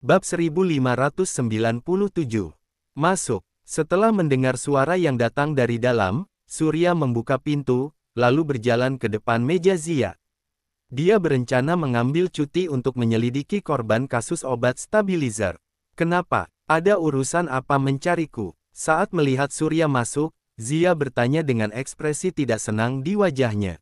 Bab 1597. Masuk. Setelah mendengar suara yang datang dari dalam, Surya membuka pintu, lalu berjalan ke depan meja Zia. Dia berencana mengambil cuti untuk menyelidiki korban kasus obat stabilizer. Kenapa? Ada urusan apa mencariku? Saat melihat Surya masuk, Zia bertanya dengan ekspresi tidak senang di wajahnya.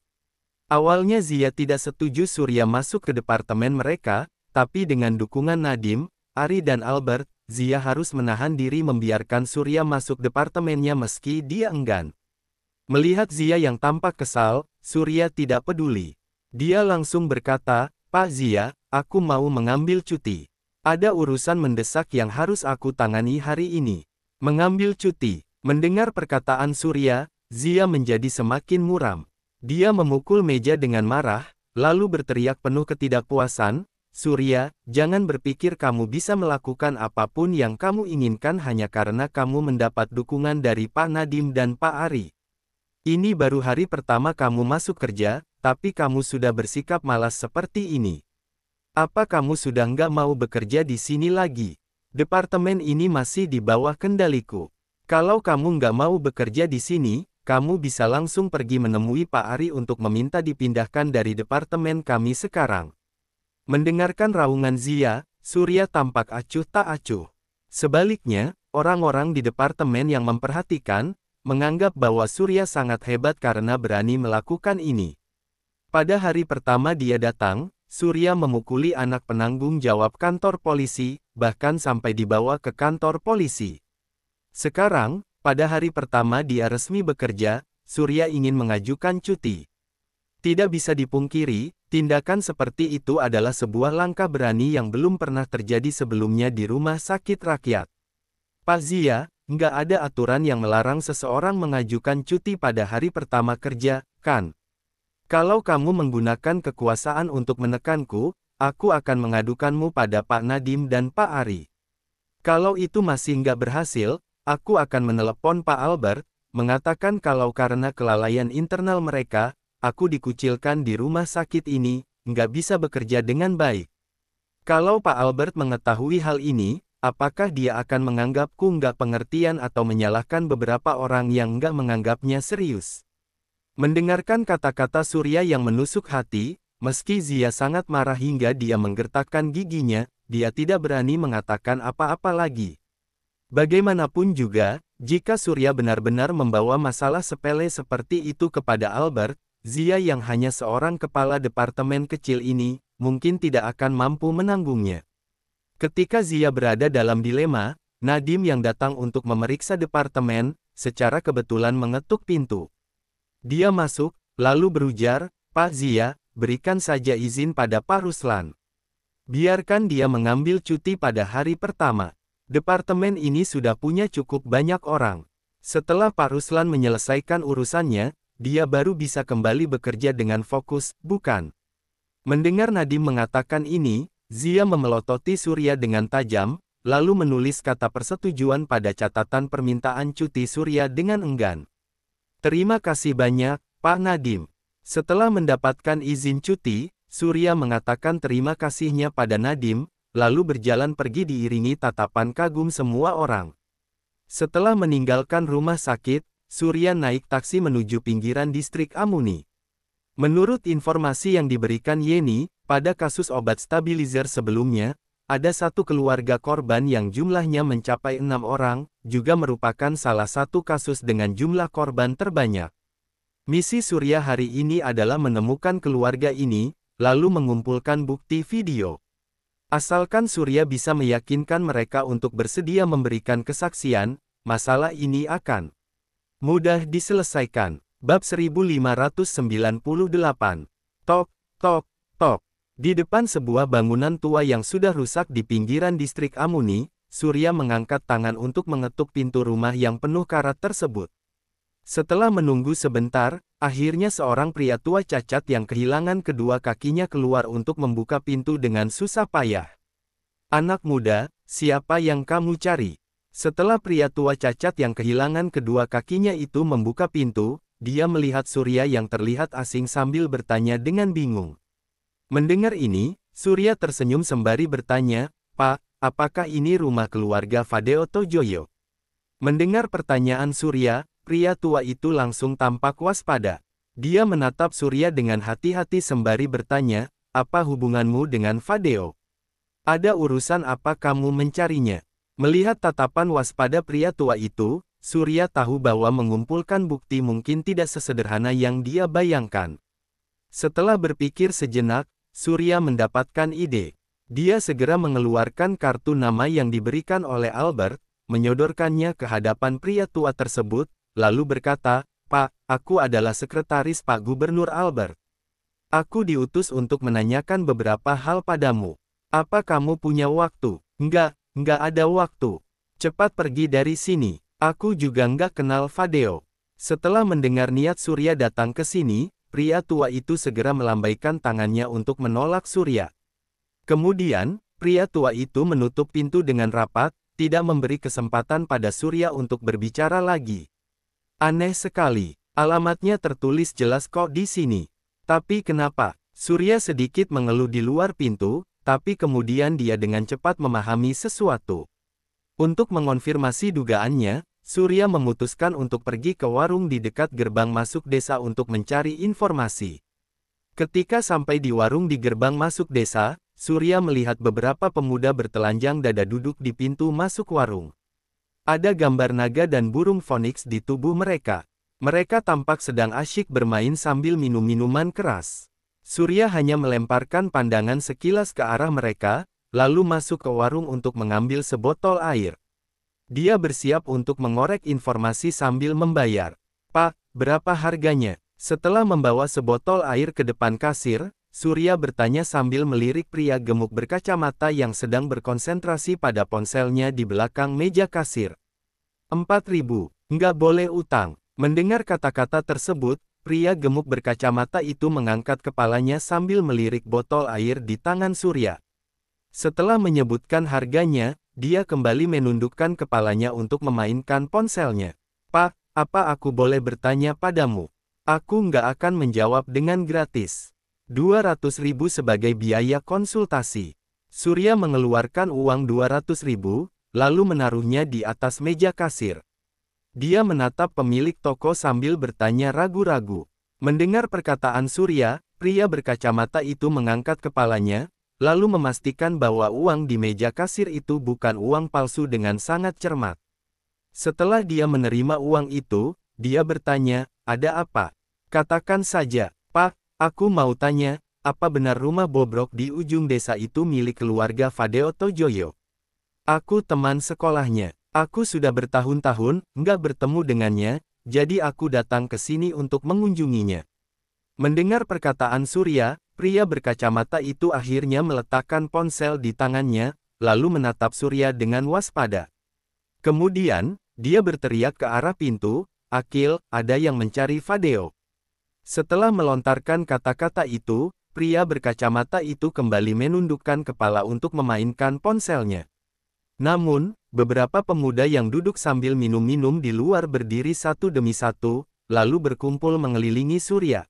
Awalnya Zia tidak setuju Surya masuk ke departemen mereka, tapi dengan dukungan Nadim, Ari dan Albert, Zia harus menahan diri membiarkan Surya masuk departemennya meski dia enggan. Melihat Zia yang tampak kesal, Surya tidak peduli. Dia langsung berkata, Pak Zia, aku mau mengambil cuti. Ada urusan mendesak yang harus aku tangani hari ini. Mengambil cuti, mendengar perkataan Surya, Zia menjadi semakin muram. Dia memukul meja dengan marah, lalu berteriak penuh ketidakpuasan, Surya, jangan berpikir kamu bisa melakukan apapun yang kamu inginkan hanya karena kamu mendapat dukungan dari Pak Nadim dan Pak Ari. Ini baru hari pertama kamu masuk kerja, tapi kamu sudah bersikap malas seperti ini. Apa kamu sudah nggak mau bekerja di sini lagi? Departemen ini masih di bawah kendaliku. Kalau kamu nggak mau bekerja di sini, kamu bisa langsung pergi menemui Pak Ari untuk meminta dipindahkan dari departemen kami sekarang. Mendengarkan raungan Zia, Surya tampak acuh tak acuh. Sebaliknya, orang-orang di departemen yang memperhatikan, menganggap bahwa Surya sangat hebat karena berani melakukan ini. Pada hari pertama dia datang, Surya memukuli anak penanggung jawab kantor polisi, bahkan sampai dibawa ke kantor polisi. Sekarang, pada hari pertama dia resmi bekerja, Surya ingin mengajukan cuti. Tidak bisa dipungkiri, tindakan seperti itu adalah sebuah langkah berani yang belum pernah terjadi sebelumnya di rumah sakit rakyat. Pazia, nggak ada aturan yang melarang seseorang mengajukan cuti pada hari pertama kerja, kan? Kalau kamu menggunakan kekuasaan untuk menekanku, aku akan mengadukanmu pada Pak Nadim dan Pak Ari. Kalau itu masih nggak berhasil, aku akan menelepon Pak Albert, mengatakan kalau karena kelalaian internal mereka, aku dikucilkan di rumah sakit ini, nggak bisa bekerja dengan baik. Kalau Pak Albert mengetahui hal ini, apakah dia akan menganggapku nggak pengertian atau menyalahkan beberapa orang yang nggak menganggapnya serius? Mendengarkan kata-kata Surya yang menusuk hati, meski Zia sangat marah hingga dia menggertakkan giginya, dia tidak berani mengatakan apa-apa lagi. Bagaimanapun juga, jika Surya benar-benar membawa masalah sepele seperti itu kepada Albert, Zia yang hanya seorang kepala departemen kecil ini, mungkin tidak akan mampu menanggungnya. Ketika Zia berada dalam dilema, Nadim yang datang untuk memeriksa departemen, secara kebetulan mengetuk pintu. Dia masuk, lalu berujar, Pak Zia, berikan saja izin pada Pak Ruslan. Biarkan dia mengambil cuti pada hari pertama. Departemen ini sudah punya cukup banyak orang. Setelah Pak Ruslan menyelesaikan urusannya, dia baru bisa kembali bekerja dengan fokus, bukan? Mendengar Nadim mengatakan ini, Zia memelototi Surya dengan tajam, lalu menulis kata persetujuan pada catatan permintaan cuti Surya dengan enggan. Terima kasih banyak, Pak Nadim. Setelah mendapatkan izin cuti, Surya mengatakan terima kasihnya pada Nadim, lalu berjalan pergi diiringi tatapan kagum semua orang. Setelah meninggalkan rumah sakit, Surya naik taksi menuju pinggiran distrik Amuni. Menurut informasi yang diberikan Yeni, pada kasus obat stabilizer sebelumnya, ada satu keluarga korban yang jumlahnya mencapai enam orang, juga merupakan salah satu kasus dengan jumlah korban terbanyak. Misi Surya hari ini adalah menemukan keluarga ini, lalu mengumpulkan bukti video. Asalkan Surya bisa meyakinkan mereka untuk bersedia memberikan kesaksian, masalah ini akan Mudah diselesaikan. Bab 1598. Tok, tok, tok. Di depan sebuah bangunan tua yang sudah rusak di pinggiran distrik Amuni, Surya mengangkat tangan untuk mengetuk pintu rumah yang penuh karat tersebut. Setelah menunggu sebentar, akhirnya seorang pria tua cacat yang kehilangan kedua kakinya keluar untuk membuka pintu dengan susah payah. Anak muda, siapa yang kamu cari? Setelah pria tua cacat yang kehilangan kedua kakinya itu membuka pintu, dia melihat Surya yang terlihat asing sambil bertanya dengan bingung. Mendengar ini, Surya tersenyum sembari bertanya, Pak, apakah ini rumah keluarga Fadeo Tojoyo? Mendengar pertanyaan Surya, pria tua itu langsung tampak waspada. Dia menatap Surya dengan hati-hati sembari bertanya, apa hubunganmu dengan Fadeo? Ada urusan apa kamu mencarinya? Melihat tatapan waspada pria tua itu, Surya tahu bahwa mengumpulkan bukti mungkin tidak sesederhana yang dia bayangkan. Setelah berpikir sejenak, Surya mendapatkan ide. Dia segera mengeluarkan kartu nama yang diberikan oleh Albert, menyodorkannya ke hadapan pria tua tersebut, lalu berkata, Pak, aku adalah sekretaris Pak Gubernur Albert. Aku diutus untuk menanyakan beberapa hal padamu. Apa kamu punya waktu? Enggak, Nggak ada waktu. Cepat pergi dari sini. Aku juga nggak kenal Fadeo. Setelah mendengar niat Surya datang ke sini, pria tua itu segera melambaikan tangannya untuk menolak Surya. Kemudian, pria tua itu menutup pintu dengan rapat, tidak memberi kesempatan pada Surya untuk berbicara lagi. Aneh sekali, alamatnya tertulis jelas kok di sini. Tapi kenapa? Surya sedikit mengeluh di luar pintu, tapi kemudian dia dengan cepat memahami sesuatu. Untuk mengonfirmasi dugaannya, Surya memutuskan untuk pergi ke warung di dekat gerbang masuk desa untuk mencari informasi. Ketika sampai di warung di gerbang masuk desa, Surya melihat beberapa pemuda bertelanjang dada duduk di pintu masuk warung. Ada gambar naga dan burung foniks di tubuh mereka. Mereka tampak sedang asyik bermain sambil minum minuman keras. Surya hanya melemparkan pandangan sekilas ke arah mereka, lalu masuk ke warung untuk mengambil sebotol air. Dia bersiap untuk mengorek informasi sambil membayar. Pak, berapa harganya? Setelah membawa sebotol air ke depan kasir, Surya bertanya sambil melirik pria gemuk berkacamata yang sedang berkonsentrasi pada ponselnya di belakang meja kasir. 4000, nggak boleh utang. Mendengar kata-kata tersebut, Pria gemuk berkacamata itu mengangkat kepalanya sambil melirik botol air di tangan Surya. Setelah menyebutkan harganya, dia kembali menundukkan kepalanya untuk memainkan ponselnya. Pak, apa aku boleh bertanya padamu? Aku nggak akan menjawab dengan gratis. 200 ribu sebagai biaya konsultasi. Surya mengeluarkan uang 200 ribu, lalu menaruhnya di atas meja kasir. Dia menatap pemilik toko sambil bertanya ragu-ragu. Mendengar perkataan Surya, pria berkacamata itu mengangkat kepalanya, lalu memastikan bahwa uang di meja kasir itu bukan uang palsu dengan sangat cermat. Setelah dia menerima uang itu, dia bertanya, ada apa? Katakan saja, Pak, aku mau tanya, apa benar rumah bobrok di ujung desa itu milik keluarga Fadeo Tojoyo? Aku teman sekolahnya. Aku sudah bertahun-tahun nggak bertemu dengannya, jadi aku datang ke sini untuk mengunjunginya. Mendengar perkataan Surya, pria berkacamata itu akhirnya meletakkan ponsel di tangannya, lalu menatap Surya dengan waspada. Kemudian, dia berteriak ke arah pintu, Akil, ada yang mencari Fadeo. Setelah melontarkan kata-kata itu, pria berkacamata itu kembali menundukkan kepala untuk memainkan ponselnya. Namun, Beberapa pemuda yang duduk sambil minum-minum di luar berdiri satu demi satu, lalu berkumpul mengelilingi Surya.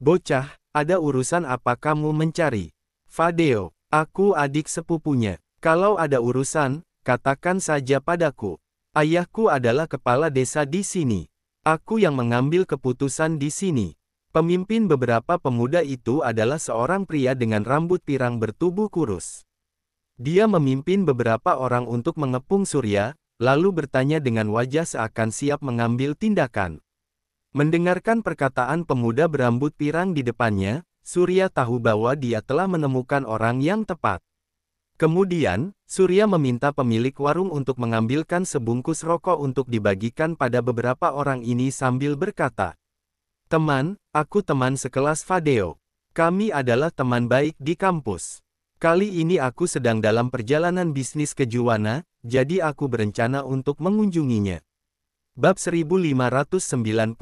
Bocah, ada urusan apa kamu mencari? Fadeo, aku adik sepupunya. Kalau ada urusan, katakan saja padaku. Ayahku adalah kepala desa di sini. Aku yang mengambil keputusan di sini. Pemimpin beberapa pemuda itu adalah seorang pria dengan rambut pirang bertubuh kurus. Dia memimpin beberapa orang untuk mengepung Surya, lalu bertanya dengan wajah seakan siap mengambil tindakan. Mendengarkan perkataan pemuda berambut pirang di depannya, Surya tahu bahwa dia telah menemukan orang yang tepat. Kemudian, Surya meminta pemilik warung untuk mengambilkan sebungkus rokok untuk dibagikan pada beberapa orang ini sambil berkata, Teman, aku teman sekelas Fadeo. Kami adalah teman baik di kampus. Kali ini aku sedang dalam perjalanan bisnis ke Juwana, jadi aku berencana untuk mengunjunginya. Bab 1599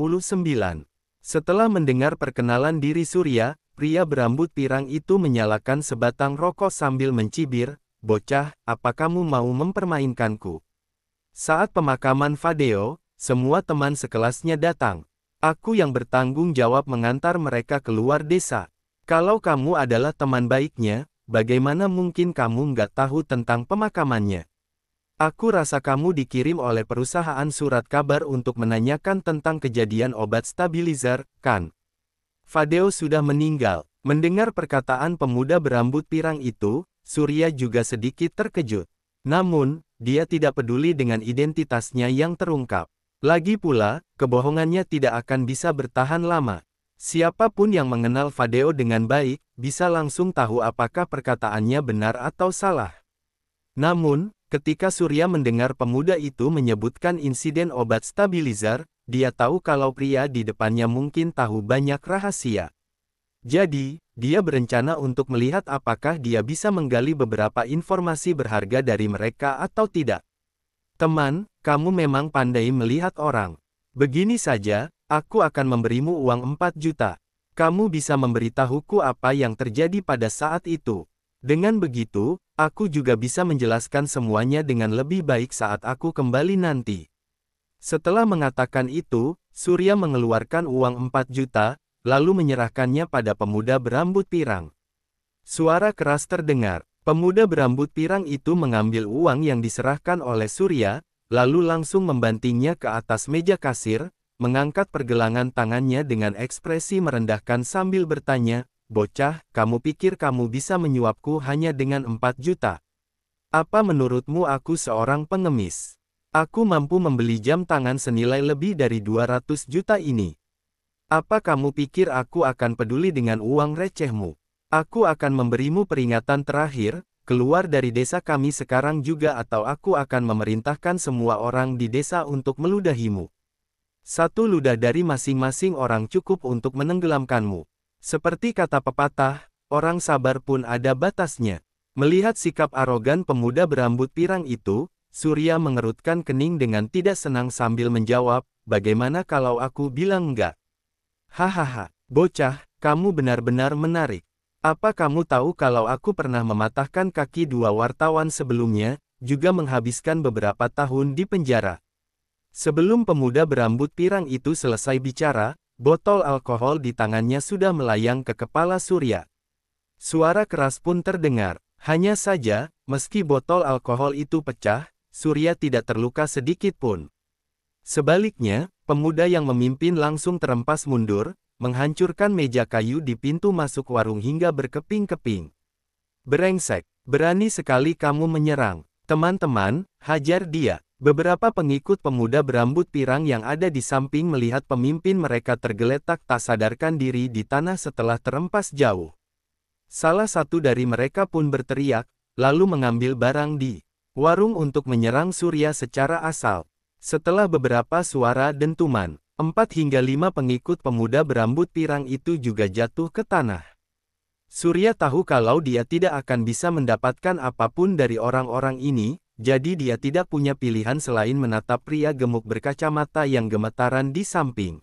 Setelah mendengar perkenalan diri Surya, pria berambut pirang itu menyalakan sebatang rokok sambil mencibir, Bocah, apa kamu mau mempermainkanku? Saat pemakaman Fadeo, semua teman sekelasnya datang. Aku yang bertanggung jawab mengantar mereka keluar desa. Kalau kamu adalah teman baiknya, Bagaimana mungkin kamu nggak tahu tentang pemakamannya? Aku rasa kamu dikirim oleh perusahaan surat kabar untuk menanyakan tentang kejadian obat stabilizer, kan? Fadeo sudah meninggal. Mendengar perkataan pemuda berambut pirang itu, Surya juga sedikit terkejut. Namun, dia tidak peduli dengan identitasnya yang terungkap. Lagi pula, kebohongannya tidak akan bisa bertahan lama. Siapapun yang mengenal Fadeo dengan baik, bisa langsung tahu apakah perkataannya benar atau salah. Namun, ketika Surya mendengar pemuda itu menyebutkan insiden obat stabilizer, dia tahu kalau pria di depannya mungkin tahu banyak rahasia. Jadi, dia berencana untuk melihat apakah dia bisa menggali beberapa informasi berharga dari mereka atau tidak. Teman, kamu memang pandai melihat orang. Begini saja, aku akan memberimu uang 4 juta. Kamu bisa memberitahuku apa yang terjadi pada saat itu. Dengan begitu, aku juga bisa menjelaskan semuanya dengan lebih baik saat aku kembali nanti. Setelah mengatakan itu, Surya mengeluarkan uang 4 juta, lalu menyerahkannya pada pemuda berambut pirang. Suara keras terdengar. Pemuda berambut pirang itu mengambil uang yang diserahkan oleh Surya, lalu langsung membantingnya ke atas meja kasir, mengangkat pergelangan tangannya dengan ekspresi merendahkan sambil bertanya, Bocah, kamu pikir kamu bisa menyuapku hanya dengan 4 juta? Apa menurutmu aku seorang pengemis? Aku mampu membeli jam tangan senilai lebih dari 200 juta ini. Apa kamu pikir aku akan peduli dengan uang recehmu? Aku akan memberimu peringatan terakhir, keluar dari desa kami sekarang juga atau aku akan memerintahkan semua orang di desa untuk meludahimu. Satu ludah dari masing-masing orang cukup untuk menenggelamkanmu. Seperti kata pepatah, orang sabar pun ada batasnya. Melihat sikap arogan pemuda berambut pirang itu, Surya mengerutkan kening dengan tidak senang sambil menjawab, bagaimana kalau aku bilang enggak? Hahaha, bocah, kamu benar-benar menarik. Apa kamu tahu kalau aku pernah mematahkan kaki dua wartawan sebelumnya, juga menghabiskan beberapa tahun di penjara? Sebelum pemuda berambut pirang itu selesai bicara, botol alkohol di tangannya sudah melayang ke kepala Surya. Suara keras pun terdengar. Hanya saja, meski botol alkohol itu pecah, Surya tidak terluka sedikit pun. Sebaliknya, pemuda yang memimpin langsung terempas mundur, menghancurkan meja kayu di pintu masuk warung hingga berkeping-keping. Berengsek, berani sekali kamu menyerang. Teman-teman, hajar dia. Beberapa pengikut pemuda berambut pirang yang ada di samping melihat pemimpin mereka tergeletak tak sadarkan diri di tanah setelah terempas jauh. Salah satu dari mereka pun berteriak, lalu mengambil barang di warung untuk menyerang Surya secara asal. Setelah beberapa suara dentuman, Empat hingga lima pengikut pemuda berambut pirang itu juga jatuh ke tanah. Surya tahu kalau dia tidak akan bisa mendapatkan apapun dari orang-orang ini, jadi dia tidak punya pilihan selain menatap pria gemuk berkacamata yang gemetaran di samping.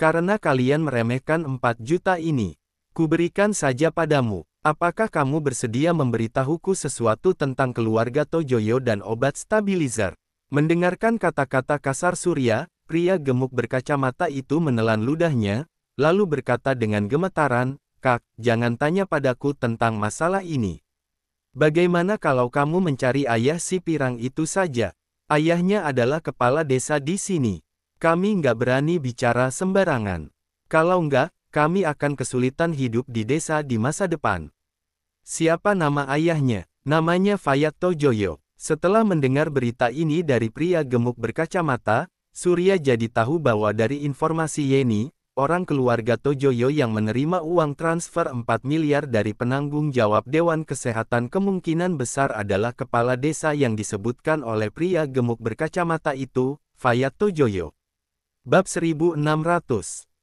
Karena kalian meremehkan empat juta ini, kuberikan saja padamu. Apakah kamu bersedia memberitahuku sesuatu tentang keluarga Tojoyo dan obat stabilizer? Mendengarkan kata-kata kasar Surya, Pria gemuk berkacamata itu menelan ludahnya, lalu berkata dengan gemetaran, Kak, jangan tanya padaku tentang masalah ini. Bagaimana kalau kamu mencari ayah si pirang itu saja? Ayahnya adalah kepala desa di sini. Kami nggak berani bicara sembarangan. Kalau nggak, kami akan kesulitan hidup di desa di masa depan. Siapa nama ayahnya? Namanya Fayato Tojoyo. Setelah mendengar berita ini dari pria gemuk berkacamata, Surya jadi tahu bahwa dari informasi Yeni, orang keluarga Tojoyo yang menerima uang transfer 4 miliar dari penanggung jawab Dewan Kesehatan kemungkinan besar adalah kepala desa yang disebutkan oleh pria gemuk berkacamata itu, Fayat Tojoyo. Bab 1600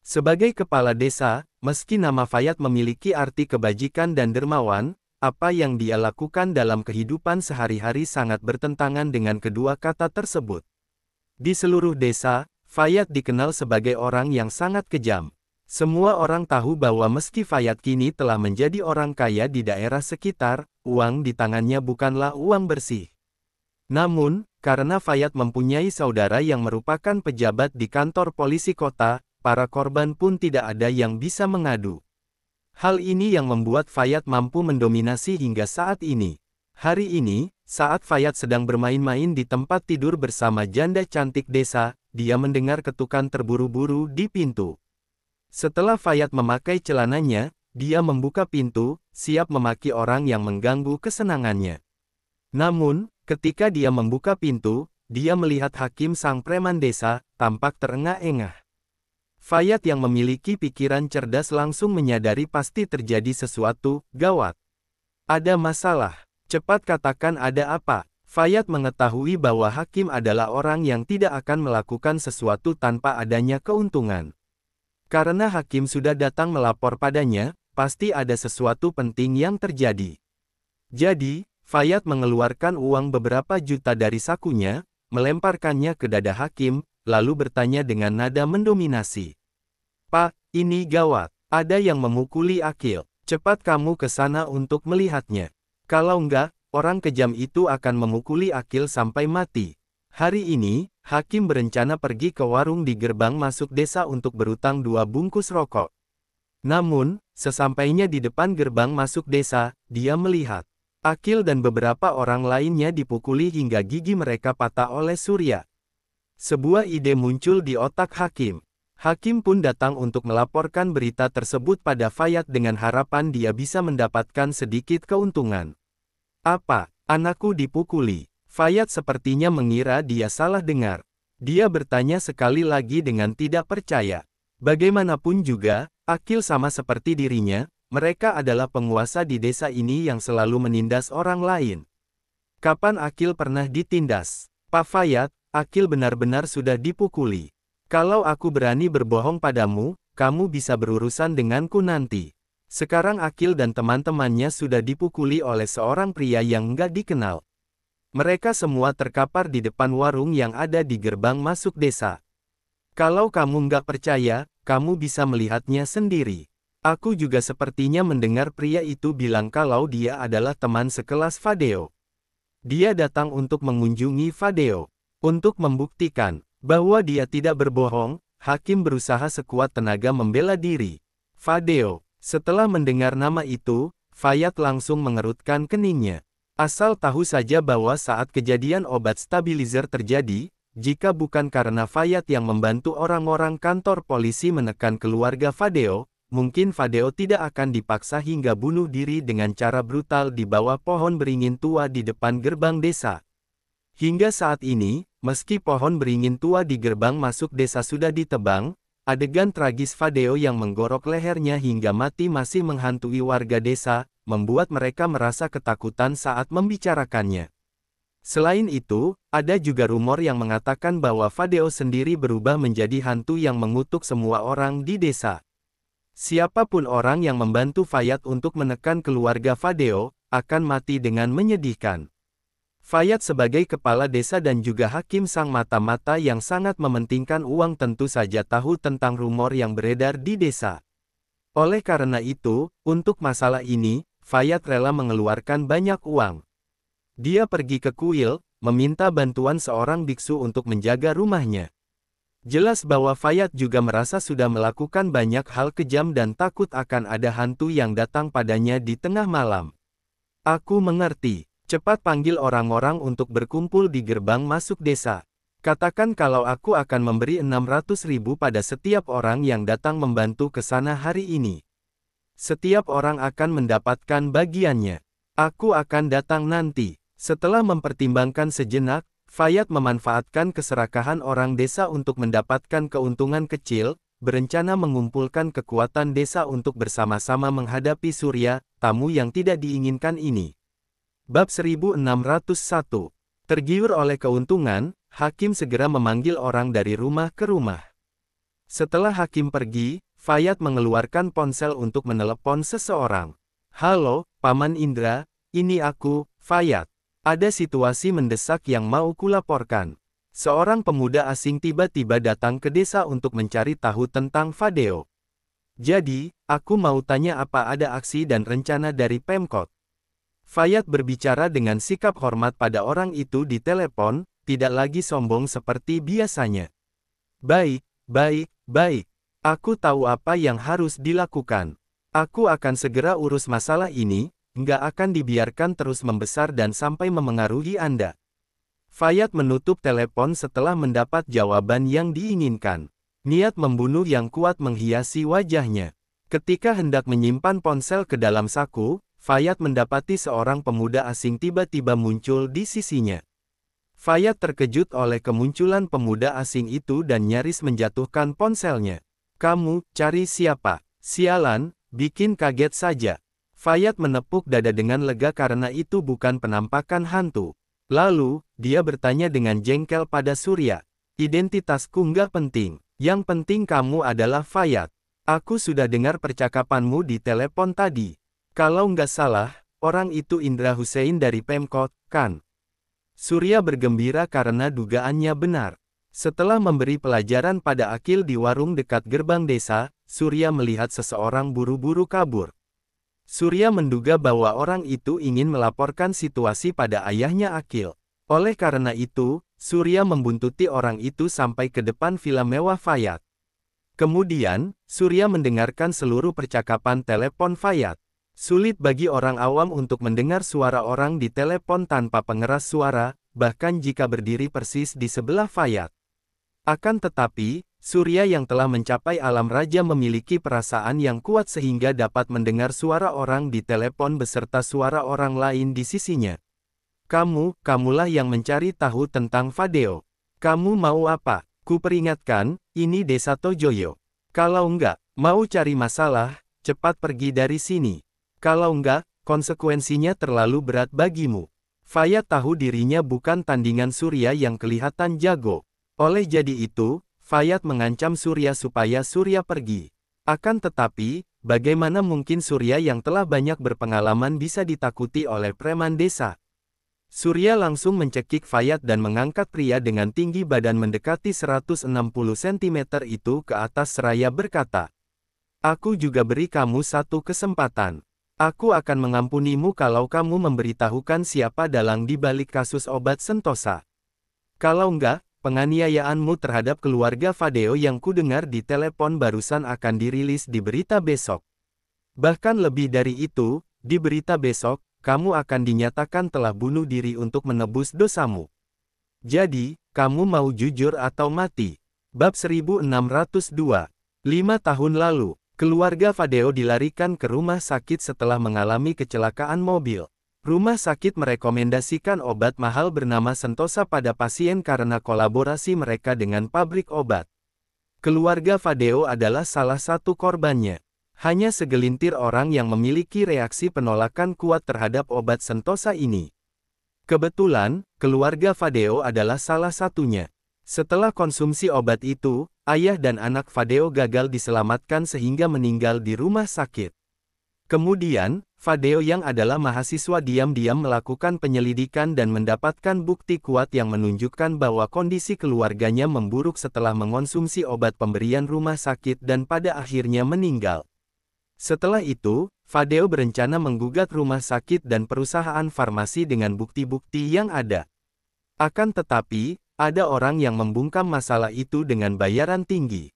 Sebagai kepala desa, meski nama Fayat memiliki arti kebajikan dan dermawan, apa yang dia lakukan dalam kehidupan sehari-hari sangat bertentangan dengan kedua kata tersebut. Di seluruh desa, Fayat dikenal sebagai orang yang sangat kejam. Semua orang tahu bahwa meski Fayat kini telah menjadi orang kaya di daerah sekitar, uang di tangannya bukanlah uang bersih. Namun, karena Fayat mempunyai saudara yang merupakan pejabat di kantor polisi kota, para korban pun tidak ada yang bisa mengadu. Hal ini yang membuat Fayat mampu mendominasi hingga saat ini. Hari ini, saat Fayat sedang bermain-main di tempat tidur bersama janda cantik desa, dia mendengar ketukan terburu-buru di pintu. Setelah Fayat memakai celananya, dia membuka pintu, siap memaki orang yang mengganggu kesenangannya. Namun, ketika dia membuka pintu, dia melihat hakim sang preman desa, tampak terengah-engah. Fayat yang memiliki pikiran cerdas langsung menyadari pasti terjadi sesuatu, gawat. Ada masalah. Cepat katakan ada apa. Fayat mengetahui bahwa hakim adalah orang yang tidak akan melakukan sesuatu tanpa adanya keuntungan. Karena hakim sudah datang melapor padanya, pasti ada sesuatu penting yang terjadi. Jadi, Fayat mengeluarkan uang beberapa juta dari sakunya, melemparkannya ke dada hakim, lalu bertanya dengan nada mendominasi. Pak, ini gawat, ada yang memukuli Akil, cepat kamu ke sana untuk melihatnya. Kalau enggak, orang kejam itu akan memukuli Akil sampai mati. Hari ini, Hakim berencana pergi ke warung di gerbang masuk desa untuk berutang dua bungkus rokok. Namun, sesampainya di depan gerbang masuk desa, dia melihat Akil dan beberapa orang lainnya dipukuli hingga gigi mereka patah oleh Surya. Sebuah ide muncul di otak Hakim. Hakim pun datang untuk melaporkan berita tersebut pada Fayat dengan harapan dia bisa mendapatkan sedikit keuntungan. Apa, anakku dipukuli? Fayat sepertinya mengira dia salah dengar. Dia bertanya sekali lagi dengan tidak percaya. Bagaimanapun juga, Akil sama seperti dirinya, mereka adalah penguasa di desa ini yang selalu menindas orang lain. Kapan Akil pernah ditindas? Pak Fayat, Akil benar-benar sudah dipukuli. Kalau aku berani berbohong padamu, kamu bisa berurusan denganku nanti. Sekarang Akil dan teman-temannya sudah dipukuli oleh seorang pria yang nggak dikenal. Mereka semua terkapar di depan warung yang ada di gerbang masuk desa. Kalau kamu nggak percaya, kamu bisa melihatnya sendiri. Aku juga sepertinya mendengar pria itu bilang kalau dia adalah teman sekelas Fadeo. Dia datang untuk mengunjungi Fadeo. Untuk membuktikan, bahwa dia tidak berbohong, Hakim berusaha sekuat tenaga membela diri. Fadeo, setelah mendengar nama itu, Fayat langsung mengerutkan keningnya. Asal tahu saja bahwa saat kejadian obat stabilizer terjadi, jika bukan karena Fayat yang membantu orang-orang kantor polisi menekan keluarga Fadeo, mungkin Fadeo tidak akan dipaksa hingga bunuh diri dengan cara brutal di bawah pohon beringin tua di depan gerbang desa. Hingga saat ini, meski pohon beringin tua di gerbang masuk desa sudah ditebang, adegan tragis Fadeo yang menggorok lehernya hingga mati masih menghantui warga desa, membuat mereka merasa ketakutan saat membicarakannya. Selain itu, ada juga rumor yang mengatakan bahwa Fadeo sendiri berubah menjadi hantu yang mengutuk semua orang di desa. Siapapun orang yang membantu Fayat untuk menekan keluarga Fadeo, akan mati dengan menyedihkan. Fayat sebagai kepala desa dan juga hakim sang mata-mata yang sangat mementingkan uang tentu saja tahu tentang rumor yang beredar di desa. Oleh karena itu, untuk masalah ini, Fayat rela mengeluarkan banyak uang. Dia pergi ke kuil, meminta bantuan seorang biksu untuk menjaga rumahnya. Jelas bahwa Fayat juga merasa sudah melakukan banyak hal kejam dan takut akan ada hantu yang datang padanya di tengah malam. Aku mengerti. Cepat panggil orang-orang untuk berkumpul di gerbang masuk desa. Katakan kalau aku akan memberi 600 ribu pada setiap orang yang datang membantu ke sana hari ini. Setiap orang akan mendapatkan bagiannya. Aku akan datang nanti. Setelah mempertimbangkan sejenak, Fayat memanfaatkan keserakahan orang desa untuk mendapatkan keuntungan kecil, berencana mengumpulkan kekuatan desa untuk bersama-sama menghadapi Surya, tamu yang tidak diinginkan ini. Bab 1601. Tergiur oleh keuntungan, Hakim segera memanggil orang dari rumah ke rumah. Setelah Hakim pergi, Fayat mengeluarkan ponsel untuk menelepon seseorang. Halo, Paman Indra, ini aku, Fayat. Ada situasi mendesak yang mau kulaporkan. Seorang pemuda asing tiba-tiba datang ke desa untuk mencari tahu tentang Fadeo. Jadi, aku mau tanya apa ada aksi dan rencana dari Pemkot. Fayat berbicara dengan sikap hormat pada orang itu di telepon, tidak lagi sombong seperti biasanya. Baik, baik, baik. Aku tahu apa yang harus dilakukan. Aku akan segera urus masalah ini, nggak akan dibiarkan terus membesar dan sampai memengaruhi Anda. Fayat menutup telepon setelah mendapat jawaban yang diinginkan. Niat membunuh yang kuat menghiasi wajahnya. Ketika hendak menyimpan ponsel ke dalam saku, Fayat mendapati seorang pemuda asing tiba-tiba muncul di sisinya. Fayat terkejut oleh kemunculan pemuda asing itu dan nyaris menjatuhkan ponselnya. Kamu, cari siapa? Sialan, bikin kaget saja. Fayat menepuk dada dengan lega karena itu bukan penampakan hantu. Lalu, dia bertanya dengan jengkel pada Surya. Identitasku nggak penting. Yang penting kamu adalah Fayat. Aku sudah dengar percakapanmu di telepon tadi. Kalau nggak salah, orang itu Indra Hussein dari Pemkot, kan? Surya bergembira karena dugaannya benar. Setelah memberi pelajaran pada Akil di warung dekat gerbang desa, Surya melihat seseorang buru-buru kabur. Surya menduga bahwa orang itu ingin melaporkan situasi pada ayahnya Akil. Oleh karena itu, Surya membuntuti orang itu sampai ke depan villa mewah Fayat. Kemudian, Surya mendengarkan seluruh percakapan telepon Fayat. Sulit bagi orang awam untuk mendengar suara orang di telepon tanpa pengeras suara, bahkan jika berdiri persis di sebelah Fayat. Akan tetapi, Surya yang telah mencapai alam raja memiliki perasaan yang kuat sehingga dapat mendengar suara orang di telepon beserta suara orang lain di sisinya. Kamu, kamulah yang mencari tahu tentang Fadeo. Kamu mau apa? Kuperingatkan, ini desa Tojoyo. Kalau enggak, mau cari masalah, cepat pergi dari sini. Kalau enggak, konsekuensinya terlalu berat bagimu. Faya tahu dirinya bukan tandingan Surya yang kelihatan jago. Oleh jadi itu, Fayat mengancam Surya supaya Surya pergi. Akan tetapi, bagaimana mungkin Surya yang telah banyak berpengalaman bisa ditakuti oleh preman desa? Surya langsung mencekik Fayat dan mengangkat pria dengan tinggi badan mendekati 160 cm itu ke atas seraya berkata, Aku juga beri kamu satu kesempatan. Aku akan mengampunimu kalau kamu memberitahukan siapa dalang di balik kasus obat Sentosa. Kalau enggak, penganiayaanmu terhadap keluarga Fadeo yang kudengar di telepon barusan akan dirilis di berita besok. Bahkan lebih dari itu, di berita besok, kamu akan dinyatakan telah bunuh diri untuk menebus dosamu. Jadi, kamu mau jujur atau mati? Bab 1602 5 tahun lalu, Keluarga Fadeo dilarikan ke rumah sakit setelah mengalami kecelakaan mobil. Rumah sakit merekomendasikan obat mahal bernama Sentosa pada pasien karena kolaborasi mereka dengan pabrik obat. Keluarga Fadeo adalah salah satu korbannya. Hanya segelintir orang yang memiliki reaksi penolakan kuat terhadap obat Sentosa ini. Kebetulan, keluarga Fadeo adalah salah satunya. Setelah konsumsi obat itu, ayah dan anak Fadeo gagal diselamatkan sehingga meninggal di rumah sakit. Kemudian, Fadeo yang adalah mahasiswa diam-diam melakukan penyelidikan dan mendapatkan bukti kuat yang menunjukkan bahwa kondisi keluarganya memburuk setelah mengonsumsi obat pemberian rumah sakit dan pada akhirnya meninggal. Setelah itu, Fadeo berencana menggugat rumah sakit dan perusahaan farmasi dengan bukti-bukti yang ada. Akan tetapi, ada orang yang membungkam masalah itu dengan bayaran tinggi.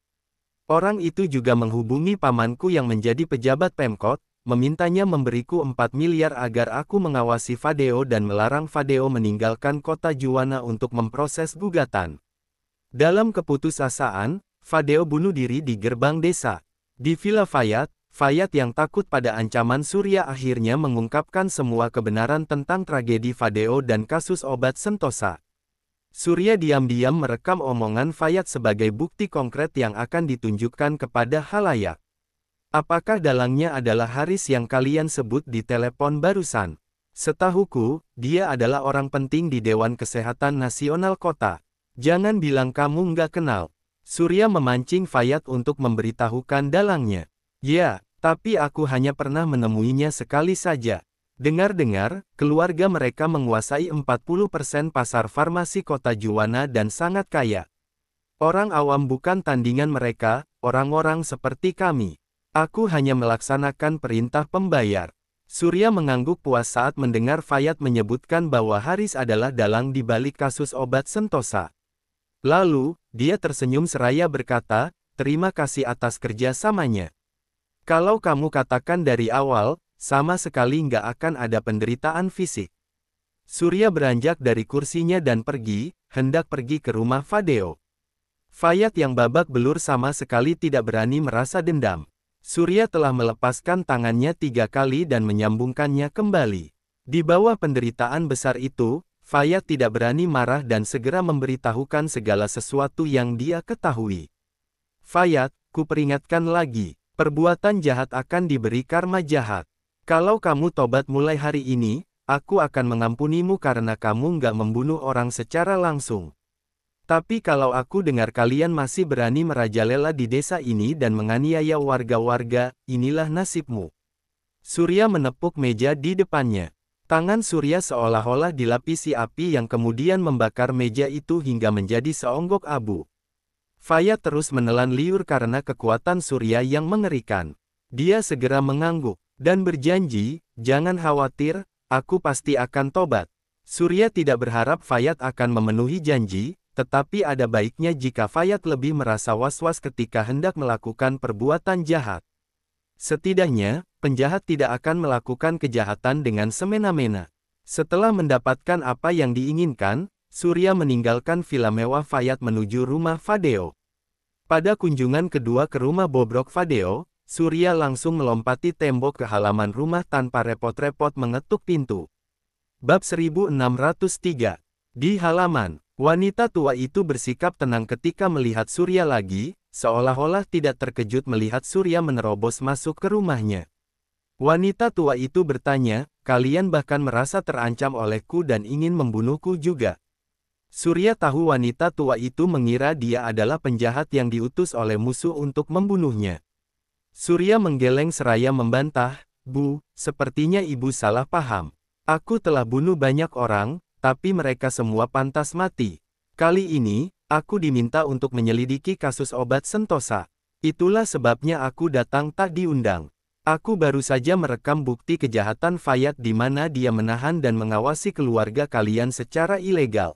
Orang itu juga menghubungi pamanku yang menjadi pejabat Pemkot, memintanya memberiku 4 miliar agar aku mengawasi Fadeo dan melarang Fadeo meninggalkan kota Juwana untuk memproses gugatan. Dalam keputusasaan, Fadeo bunuh diri di gerbang desa. Di Villa Fayat, Fayat yang takut pada ancaman Surya akhirnya mengungkapkan semua kebenaran tentang tragedi Fadeo dan kasus obat Sentosa. Surya diam-diam merekam omongan Fayat sebagai bukti konkret yang akan ditunjukkan kepada halayak. Apakah dalangnya adalah Haris yang kalian sebut di telepon barusan? Setahuku, dia adalah orang penting di Dewan Kesehatan Nasional Kota. Jangan bilang kamu nggak kenal. Surya memancing Fayat untuk memberitahukan dalangnya. Ya, tapi aku hanya pernah menemuinya sekali saja. Dengar-dengar, keluarga mereka menguasai 40% pasar farmasi kota Juwana dan sangat kaya. Orang awam bukan tandingan mereka, orang-orang seperti kami. Aku hanya melaksanakan perintah pembayar. Surya mengangguk puas saat mendengar Fayat menyebutkan bahwa Haris adalah dalang di balik kasus obat Sentosa. Lalu, dia tersenyum seraya berkata, terima kasih atas kerjasamanya. Kalau kamu katakan dari awal, sama sekali nggak akan ada penderitaan fisik. Surya beranjak dari kursinya dan pergi, hendak pergi ke rumah Fadeo. Fayat yang babak belur sama sekali tidak berani merasa dendam. Surya telah melepaskan tangannya tiga kali dan menyambungkannya kembali. Di bawah penderitaan besar itu, Fayat tidak berani marah dan segera memberitahukan segala sesuatu yang dia ketahui. Fayat, kuperingatkan lagi, perbuatan jahat akan diberi karma jahat. Kalau kamu tobat mulai hari ini, aku akan mengampunimu karena kamu nggak membunuh orang secara langsung. Tapi kalau aku dengar kalian masih berani merajalela di desa ini dan menganiaya warga-warga, inilah nasibmu. Surya menepuk meja di depannya. Tangan Surya seolah-olah dilapisi api yang kemudian membakar meja itu hingga menjadi seonggok abu. Faya terus menelan liur karena kekuatan Surya yang mengerikan. Dia segera mengangguk. Dan berjanji, jangan khawatir, aku pasti akan tobat. Surya tidak berharap Fayat akan memenuhi janji, tetapi ada baiknya jika Fayat lebih merasa was-was ketika hendak melakukan perbuatan jahat. Setidaknya, penjahat tidak akan melakukan kejahatan dengan semena-mena. Setelah mendapatkan apa yang diinginkan, Surya meninggalkan villa mewah Fayat menuju rumah Fadeo. Pada kunjungan kedua ke rumah Bobrok Fadeo, Surya langsung melompati tembok ke halaman rumah tanpa repot-repot mengetuk pintu. Bab 1603 Di halaman, wanita tua itu bersikap tenang ketika melihat Surya lagi, seolah-olah tidak terkejut melihat Surya menerobos masuk ke rumahnya. Wanita tua itu bertanya, kalian bahkan merasa terancam olehku dan ingin membunuhku juga. Surya tahu wanita tua itu mengira dia adalah penjahat yang diutus oleh musuh untuk membunuhnya. Surya menggeleng seraya membantah, Bu, sepertinya ibu salah paham. Aku telah bunuh banyak orang, tapi mereka semua pantas mati. Kali ini, aku diminta untuk menyelidiki kasus obat sentosa. Itulah sebabnya aku datang tak diundang. Aku baru saja merekam bukti kejahatan Fayat di mana dia menahan dan mengawasi keluarga kalian secara ilegal.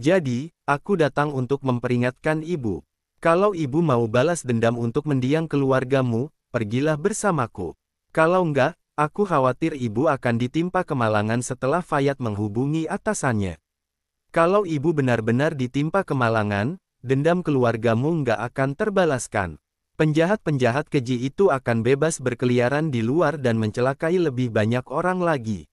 Jadi, aku datang untuk memperingatkan ibu. Kalau ibu mau balas dendam untuk mendiang keluargamu, pergilah bersamaku. Kalau enggak, aku khawatir ibu akan ditimpa kemalangan setelah Fayat menghubungi atasannya. Kalau ibu benar-benar ditimpa kemalangan, dendam keluargamu enggak akan terbalaskan. Penjahat-penjahat keji itu akan bebas berkeliaran di luar dan mencelakai lebih banyak orang lagi.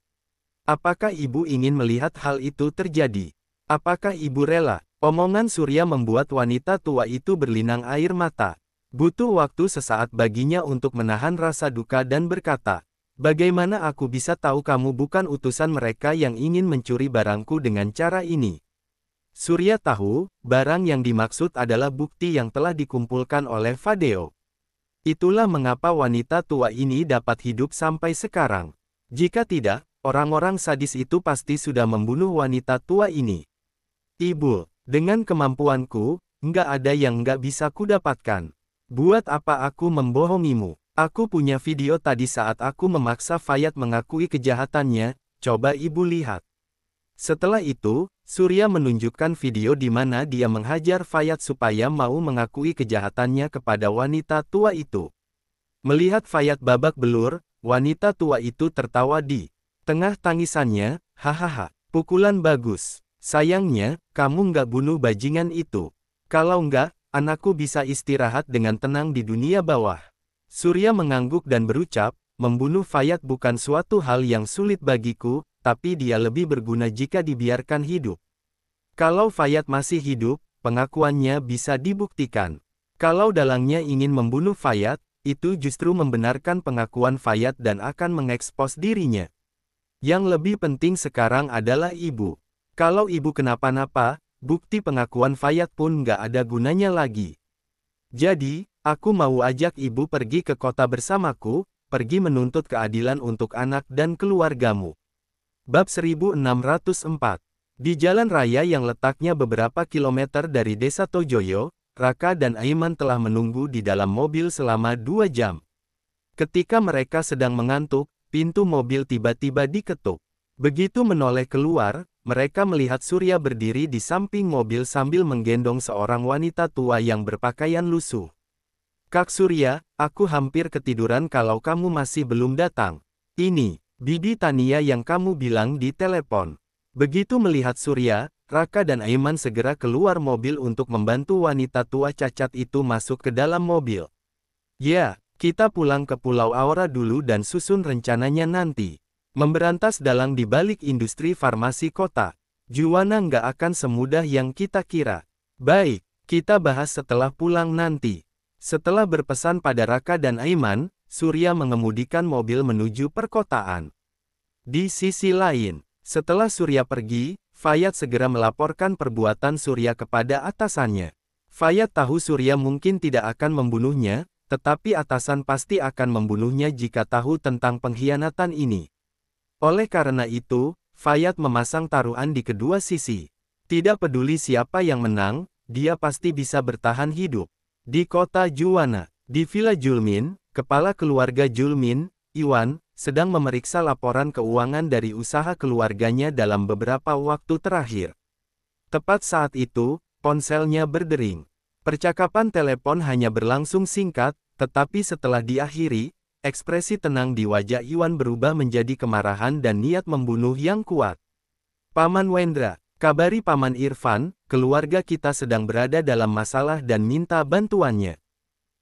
Apakah ibu ingin melihat hal itu terjadi? Apakah ibu rela? Omongan Surya membuat wanita tua itu berlinang air mata. Butuh waktu sesaat baginya untuk menahan rasa duka dan berkata, Bagaimana aku bisa tahu kamu bukan utusan mereka yang ingin mencuri barangku dengan cara ini? Surya tahu, barang yang dimaksud adalah bukti yang telah dikumpulkan oleh Fadeo. Itulah mengapa wanita tua ini dapat hidup sampai sekarang. Jika tidak, orang-orang sadis itu pasti sudah membunuh wanita tua ini. Ibu, dengan kemampuanku, nggak ada yang nggak bisa kudapatkan. Buat apa aku membohongimu? Aku punya video tadi saat aku memaksa Fayat mengakui kejahatannya, coba ibu lihat. Setelah itu, Surya menunjukkan video di mana dia menghajar Fayat supaya mau mengakui kejahatannya kepada wanita tua itu. Melihat Fayat babak belur, wanita tua itu tertawa di tengah tangisannya, hahaha, pukulan bagus. Sayangnya, kamu nggak bunuh bajingan itu. Kalau nggak, anakku bisa istirahat dengan tenang di dunia bawah. Surya mengangguk dan berucap, membunuh Fayat bukan suatu hal yang sulit bagiku, tapi dia lebih berguna jika dibiarkan hidup. Kalau Fayat masih hidup, pengakuannya bisa dibuktikan. Kalau dalangnya ingin membunuh Fayat, itu justru membenarkan pengakuan Fayat dan akan mengekspos dirinya. Yang lebih penting sekarang adalah ibu. Kalau ibu kenapa-napa, bukti pengakuan Fayat pun gak ada gunanya lagi. Jadi, aku mau ajak ibu pergi ke kota bersamaku, pergi menuntut keadilan untuk anak dan keluargamu. Bab 1604 Di jalan raya yang letaknya beberapa kilometer dari desa Tojoyo, Raka dan Aiman telah menunggu di dalam mobil selama dua jam. Ketika mereka sedang mengantuk, pintu mobil tiba-tiba diketuk. Begitu menoleh keluar, mereka melihat Surya berdiri di samping mobil sambil menggendong seorang wanita tua yang berpakaian lusuh. Kak Surya, aku hampir ketiduran kalau kamu masih belum datang. Ini, Bibi Tania yang kamu bilang di telepon. Begitu melihat Surya, Raka dan Aiman segera keluar mobil untuk membantu wanita tua cacat itu masuk ke dalam mobil. Ya, kita pulang ke Pulau Aura dulu dan susun rencananya nanti. Memberantas dalang di balik industri farmasi kota, Juwana nggak akan semudah yang kita kira. Baik, kita bahas setelah pulang nanti. Setelah berpesan pada Raka dan Aiman, Surya mengemudikan mobil menuju perkotaan. Di sisi lain, setelah Surya pergi, Fayat segera melaporkan perbuatan Surya kepada atasannya. Fayat tahu Surya mungkin tidak akan membunuhnya, tetapi atasan pasti akan membunuhnya jika tahu tentang pengkhianatan ini. Oleh karena itu, Fayad memasang taruhan di kedua sisi. Tidak peduli siapa yang menang, dia pasti bisa bertahan hidup. Di kota Juwana, di Villa Julmin, kepala keluarga Julmin, Iwan, sedang memeriksa laporan keuangan dari usaha keluarganya dalam beberapa waktu terakhir. Tepat saat itu, ponselnya berdering. Percakapan telepon hanya berlangsung singkat, tetapi setelah diakhiri, Ekspresi tenang di wajah Iwan berubah menjadi kemarahan dan niat membunuh yang kuat. Paman Wendra, kabari Paman Irfan, keluarga kita sedang berada dalam masalah dan minta bantuannya.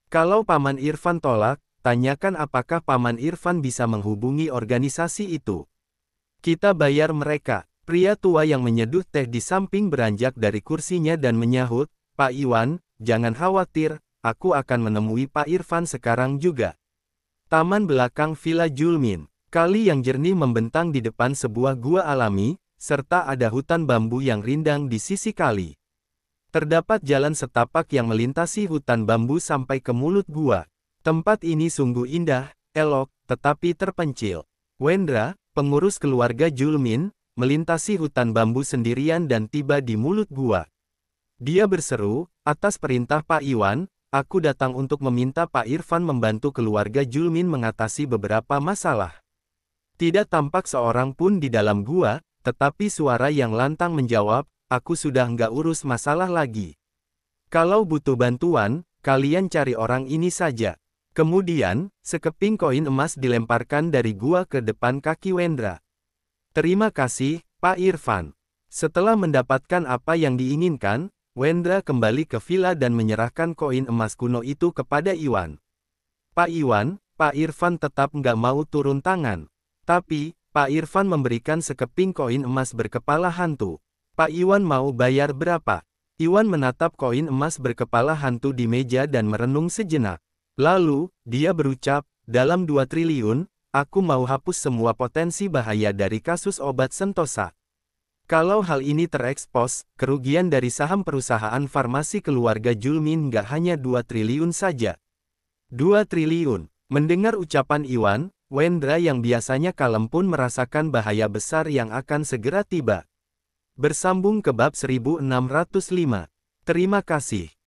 Kalau Paman Irfan tolak, tanyakan apakah Paman Irfan bisa menghubungi organisasi itu. Kita bayar mereka. Pria tua yang menyeduh teh di samping beranjak dari kursinya dan menyahut, Pak Iwan, jangan khawatir, aku akan menemui Pak Irfan sekarang juga. Taman belakang Villa Julmin, kali yang jernih membentang di depan sebuah gua alami, serta ada hutan bambu yang rindang di sisi kali. Terdapat jalan setapak yang melintasi hutan bambu sampai ke mulut gua. Tempat ini sungguh indah, elok, tetapi terpencil. Wendra, pengurus keluarga Julmin, melintasi hutan bambu sendirian dan tiba di mulut gua. Dia berseru, atas perintah Pak Iwan, Aku datang untuk meminta Pak Irfan membantu keluarga Julmin mengatasi beberapa masalah. Tidak tampak seorang pun di dalam gua, tetapi suara yang lantang menjawab, aku sudah nggak urus masalah lagi. Kalau butuh bantuan, kalian cari orang ini saja. Kemudian, sekeping koin emas dilemparkan dari gua ke depan kaki Wendra. Terima kasih, Pak Irfan. Setelah mendapatkan apa yang diinginkan, Wendra kembali ke villa dan menyerahkan koin emas kuno itu kepada Iwan. Pak Iwan, Pak Irfan tetap nggak mau turun tangan. Tapi, Pak Irfan memberikan sekeping koin emas berkepala hantu. Pak Iwan mau bayar berapa? Iwan menatap koin emas berkepala hantu di meja dan merenung sejenak. Lalu, dia berucap, dalam 2 triliun, aku mau hapus semua potensi bahaya dari kasus obat sentosa. Kalau hal ini terekspos, kerugian dari saham perusahaan farmasi keluarga Julmin gak hanya 2 triliun saja. 2 triliun. Mendengar ucapan Iwan, Wendra yang biasanya kalem pun merasakan bahaya besar yang akan segera tiba. Bersambung ke bab 1605. Terima kasih.